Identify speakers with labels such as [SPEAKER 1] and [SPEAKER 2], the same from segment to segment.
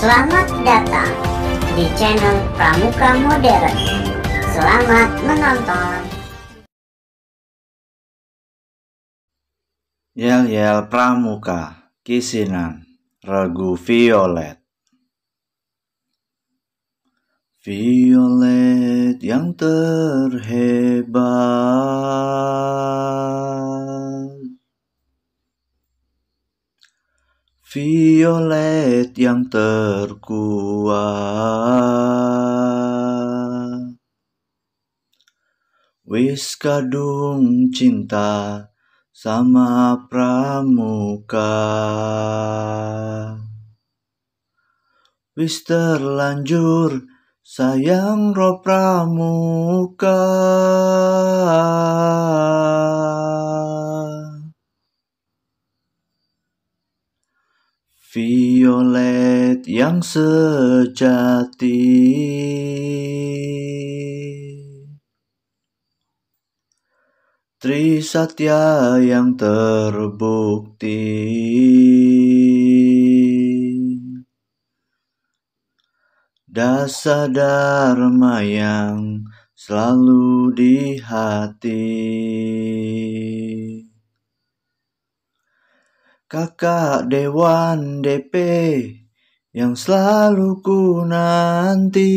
[SPEAKER 1] Selamat datang di channel Pramuka Modern. Selamat menonton. Yel-yel Pramuka Kisinan Regu Violet Violet yang terhebat Violet yang terkuat Wis kadung cinta sama pramuka Wis terlanjur sayang roh pramuka Violet yang sejati Trisatya yang terbukti Dasa Dharma yang selalu di hati Kakak Dewan DP yang selalu ku nanti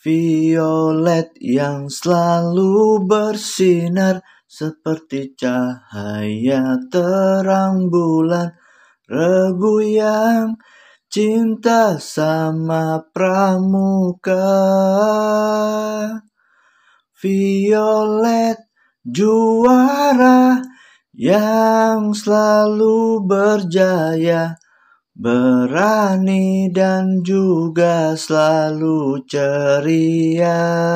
[SPEAKER 1] Violet yang selalu bersinar seperti cahaya terang bulan Regu yang cinta sama pramuka Violet juara yang selalu berjaya, berani dan juga selalu ceria.